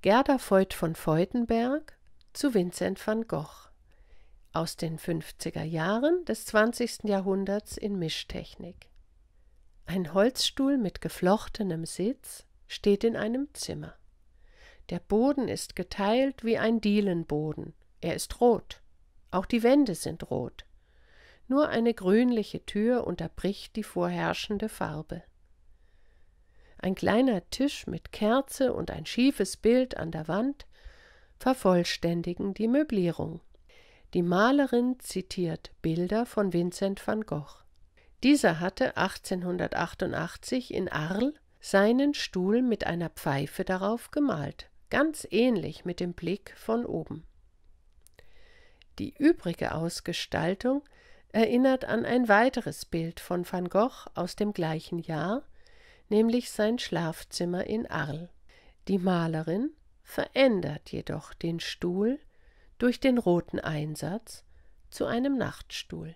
Gerda Voigt von Feutenberg zu Vincent van Gogh aus den 50er Jahren des 20. Jahrhunderts in Mischtechnik. Ein Holzstuhl mit geflochtenem Sitz steht in einem Zimmer. Der Boden ist geteilt wie ein Dielenboden. Er ist rot. Auch die Wände sind rot. Nur eine grünliche Tür unterbricht die vorherrschende Farbe ein kleiner Tisch mit Kerze und ein schiefes Bild an der Wand vervollständigen die Möblierung. Die Malerin zitiert Bilder von Vincent van Gogh. Dieser hatte 1888 in Arles seinen Stuhl mit einer Pfeife darauf gemalt, ganz ähnlich mit dem Blick von oben. Die übrige Ausgestaltung erinnert an ein weiteres Bild von van Gogh aus dem gleichen Jahr, nämlich sein Schlafzimmer in Arl. Die Malerin verändert jedoch den Stuhl durch den roten Einsatz zu einem Nachtstuhl.